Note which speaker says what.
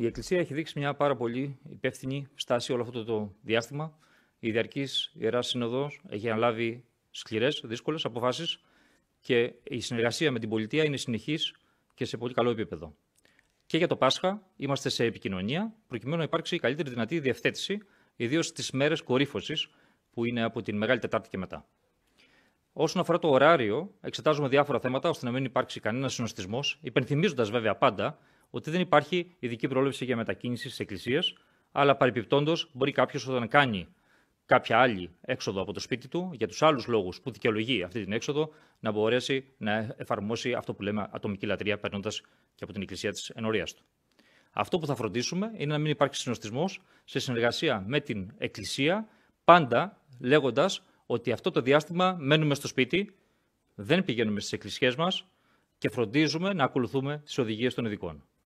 Speaker 1: Η Εκκλησία έχει δείξει μια πάρα πολύ υπεύθυνη στάση όλο αυτό το διάστημα. Η διαρκής Ιεράς Σύνοδος έχει αναλάβει σκληρές, δύσκολες αποφάσεις και η συνεργασία με την πολιτεία είναι συνεχής και σε πολύ καλό επίπεδο. Και για το Πάσχα είμαστε σε επικοινωνία, προκειμένου να υπάρξει η καλύτερη δυνατή διευθέτηση, ιδίως στις μέρες κορύφωσης, που είναι από την Μεγάλη Τετάρτη και μετά. Όσον αφορά το ωράριο, εξετάζουμε διάφορα θέματα ώστε να μην υπάρξει κανένας συνοστισμός, υπενθυμίζοντας βέβαια πάντα ότι δεν υπάρχει ειδική πρόληψη για μετακίνησης στι εκκλησίε, αλλά παρεπιπτόντως μπορεί κάποιος όταν κάνει κάποια άλλη έξοδο από το σπίτι του, για τους άλλους λόγους που δικαιολογεί αυτή την έξοδο, να μπορέσει να εφαρμόσει αυτό που λέμε ατομική λατρεία, περνώντας και από την Εκκλησία της Ενορία του. Αυτό που θα φροντίσουμε είναι να μην υπάρχει συνοστισμός σε συνεργασία με την Εκκλησία, πάντα λέγοντας ότι αυτό το διάστημα μένουμε στο σπίτι, δεν πηγαίνουμε στις εκκλησίες μας και φροντίζουμε να ακολουθούμε τις οδηγίες των ειδικών.